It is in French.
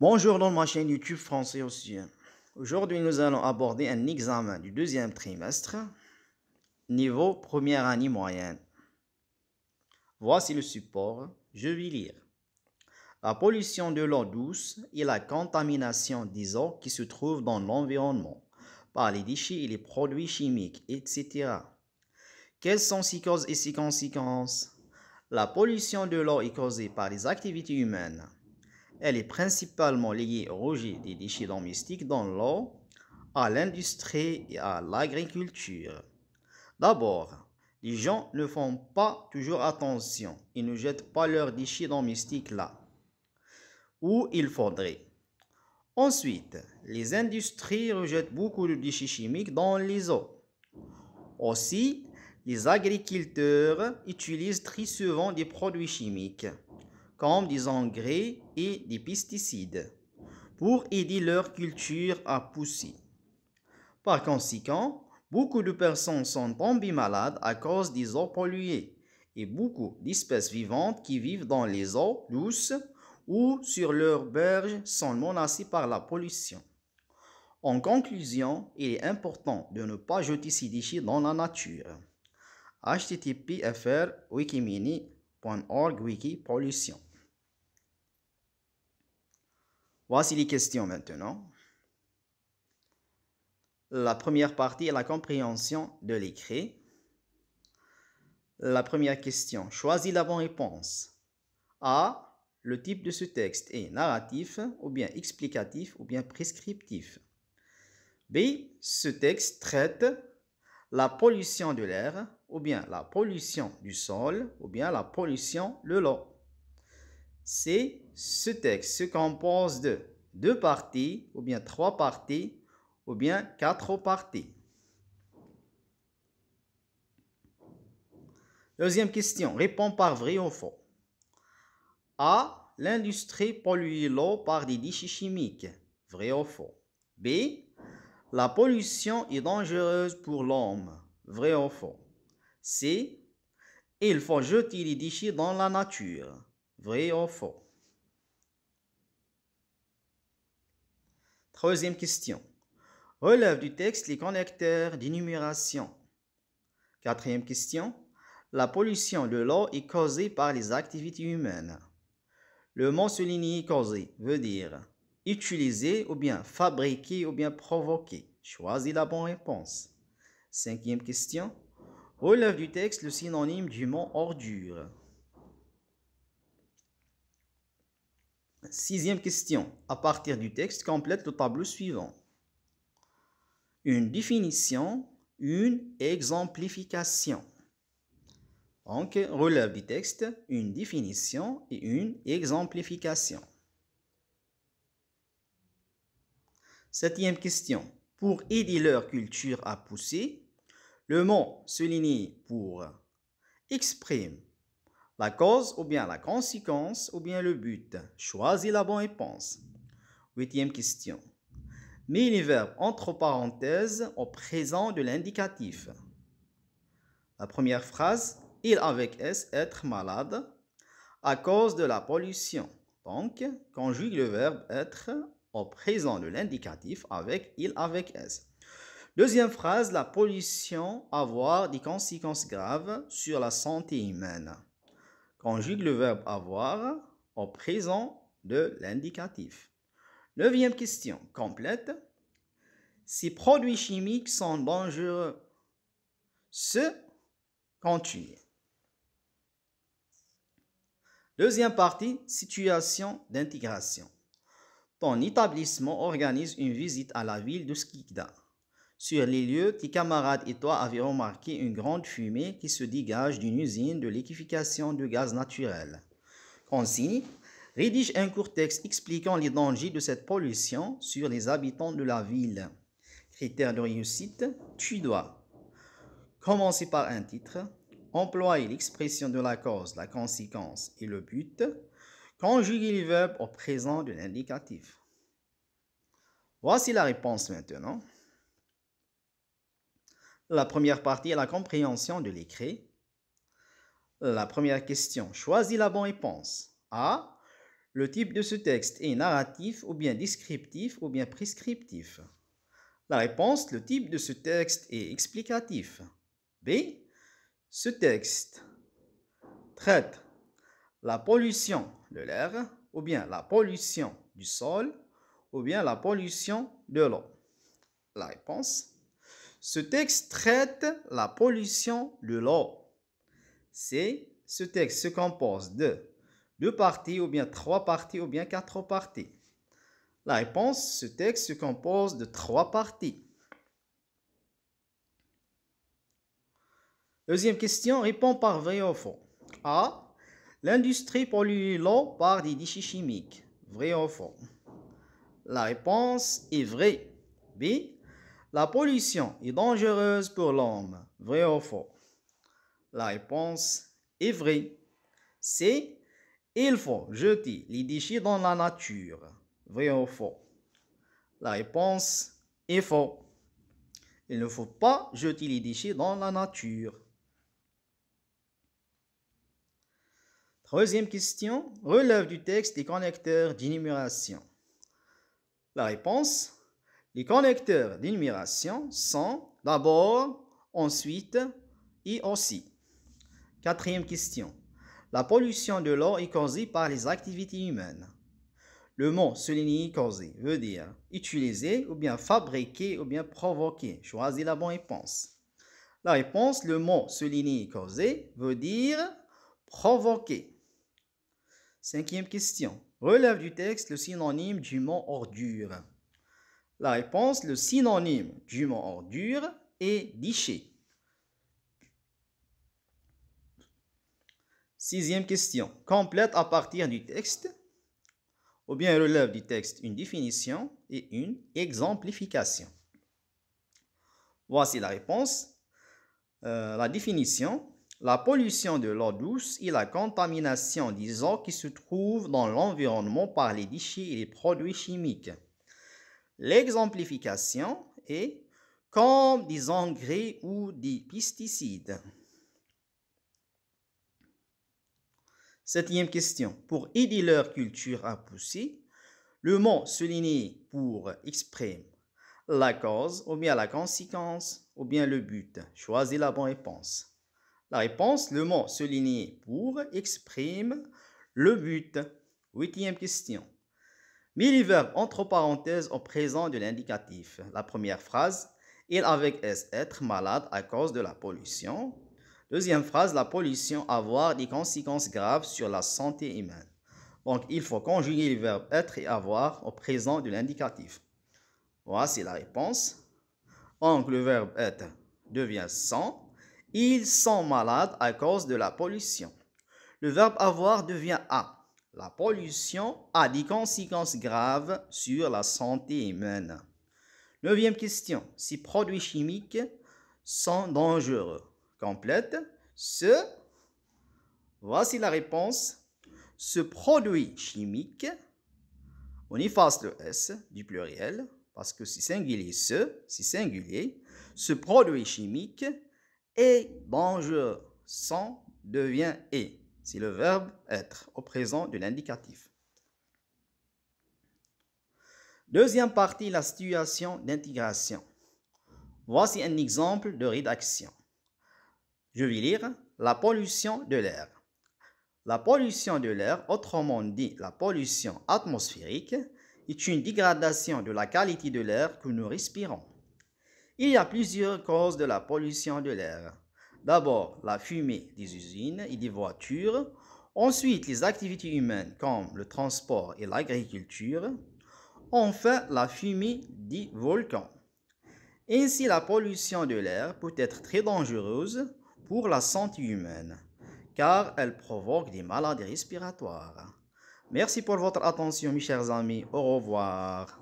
Bonjour dans ma chaîne YouTube français aussi. Aujourd'hui, nous allons aborder un examen du deuxième trimestre, niveau première année moyenne. Voici le support, je vais lire. La pollution de l'eau douce et la contamination des eaux qui se trouvent dans l'environnement par les déchets et les produits chimiques, etc. Quelles sont ses causes et ses conséquences La pollution de l'eau est causée par les activités humaines elle est principalement liée au rejet des déchets domestiques dans l'eau, à l'industrie et à l'agriculture. D'abord, les gens ne font pas toujours attention et ne jettent pas leurs déchets domestiques là où il faudrait. Ensuite, les industries rejettent beaucoup de déchets chimiques dans les eaux. Aussi, les agriculteurs utilisent très souvent des produits chimiques comme des engrais et des pesticides, pour aider leur culture à pousser. Par conséquent, beaucoup de personnes sont tombées malades à cause des eaux polluées et beaucoup d'espèces vivantes qui vivent dans les eaux douces ou sur leurs berges sont menacées par la pollution. En conclusion, il est important de ne pas jeter ces déchets dans la nature. http.fr.wikimini.org wiki pollution Voici les questions maintenant. La première partie est la compréhension de l'écrit. La première question, choisis la bonne réponse. A, le type de ce texte est narratif ou bien explicatif ou bien prescriptif. B, ce texte traite la pollution de l'air ou bien la pollution du sol ou bien la pollution de l'eau c'est ce texte se compose de deux parties, ou bien trois parties, ou bien quatre parties. Deuxième question, réponds par vrai ou faux. A. L'industrie pollue l'eau par des déchets chimiques. Vrai ou faux. B. La pollution est dangereuse pour l'homme. Vrai ou faux. C. Il faut jeter les déchets dans la nature. Vrai ou faux Troisième question. Relève du texte les connecteurs d'énumération. Quatrième question. La pollution de l'eau est causée par les activités humaines. Le mot souligné causé veut dire utiliser ou bien fabriqué » ou bien provoqué ». Choisis la bonne réponse. Cinquième question. Relève du texte le synonyme du mot ordure. Sixième question. À partir du texte, complète le tableau suivant. Une définition, une exemplification. Donc, relève du texte, une définition et une exemplification. Septième question. Pour aider leur culture à pousser, le mot souligné pour exprime la cause ou bien la conséquence ou bien le but. Choisis la bonne réponse. Huitième question. Mets les verbes entre parenthèses au présent de l'indicatif. La première phrase, il avec S, être malade, à cause de la pollution. Donc, conjugue le verbe être au présent de l'indicatif avec il avec S. Deuxième phrase, la pollution avoir des conséquences graves sur la santé humaine conjugue le verbe avoir au présent de l'indicatif. Neuvième question, complète. Ces produits chimiques sont dangereux. Se continue. Deuxième partie, situation d'intégration. Ton établissement organise une visite à la ville de Skikda sur les lieux, tes camarades et toi avez remarqué une grande fumée qui se dégage d'une usine de liquéfaction de gaz naturel. Consigne, rédige un court texte expliquant les dangers de cette pollution sur les habitants de la ville. Critère de réussite, tu dois commencer par un titre, employer l'expression de la cause, la conséquence et le but, conjuguer les verbe au présent de l'indicatif. Voici la réponse maintenant. La première partie est la compréhension de l'écrit. La première question, choisis la bonne réponse. A. Le type de ce texte est narratif ou bien descriptif ou bien prescriptif. La réponse, le type de ce texte est explicatif. B. Ce texte traite la pollution de l'air ou bien la pollution du sol ou bien la pollution de l'eau. La réponse, ce texte traite la pollution de l'eau. C'est ce texte se compose de deux parties ou bien trois parties ou bien quatre parties. La réponse, ce texte se compose de trois parties. Deuxième question, Répond par vrai ou faux. A. L'industrie pollue l'eau par des déchets chimiques. Vrai ou faux La réponse est vraie. B. La pollution est dangereuse pour l'homme. Vrai ou faux La réponse est vraie. C'est il faut jeter les déchets dans la nature. Vrai ou faux La réponse est faux. Il ne faut pas jeter les déchets dans la nature. Troisième question, relève du texte des connecteurs d'énumération. La réponse les connecteurs d'énumération sont d'abord, ensuite et aussi. Quatrième question. La pollution de l'eau est causée par les activités humaines. Le mot souligné causé veut dire utiliser ou bien fabriquer ou bien provoquer. Choisis la bonne réponse. La réponse, le mot souligné causé veut dire provoquer. Cinquième question. Relève du texte le synonyme du mot ordure. La réponse, le synonyme du mot « ordure est déchet. Sixième question. Complète à partir du texte ou bien relève du texte une définition et une exemplification. Voici la réponse. Euh, la définition. La pollution de l'eau douce et la contamination des eaux qui se trouvent dans l'environnement par les déchets et les produits chimiques l'exemplification est comme des engrais ou des pesticides. Septième question. Pour aider leur culture à pousser, le mot souligné pour exprime la cause ou bien la conséquence ou bien le but. Choisis la bonne réponse. La réponse, le mot souligné pour exprime le but. Huitième question. Mets les verbes entre parenthèses au présent de l'indicatif. La première phrase, il avec est être malade à cause de la pollution. Deuxième phrase, la pollution avoir des conséquences graves sur la santé humaine. Donc, il faut conjuguer les verbes être et avoir au présent de l'indicatif. Voici la réponse. Donc, le verbe être devient sans. Ils sont malades à cause de la pollution. Le verbe avoir devient a. La pollution a des conséquences graves sur la santé humaine. Neuvième question. Ces produits chimiques sont dangereux. Complète. Ce. Voici la réponse. Ce produit chimique, on efface le S du pluriel parce que si singulier ce, si singulier. Ce produit chimique est dangereux. Sans devient et c'est le verbe être au présent de l'indicatif. Deuxième partie, la situation d'intégration. Voici un exemple de rédaction. Je vais lire la pollution de l'air. La pollution de l'air, autrement dit la pollution atmosphérique, est une dégradation de la qualité de l'air que nous respirons. Il y a plusieurs causes de la pollution de l'air. D'abord, la fumée des usines et des voitures. Ensuite, les activités humaines comme le transport et l'agriculture. Enfin, la fumée des volcans. Ainsi, la pollution de l'air peut être très dangereuse pour la santé humaine, car elle provoque des maladies respiratoires. Merci pour votre attention, mes chers amis. Au revoir.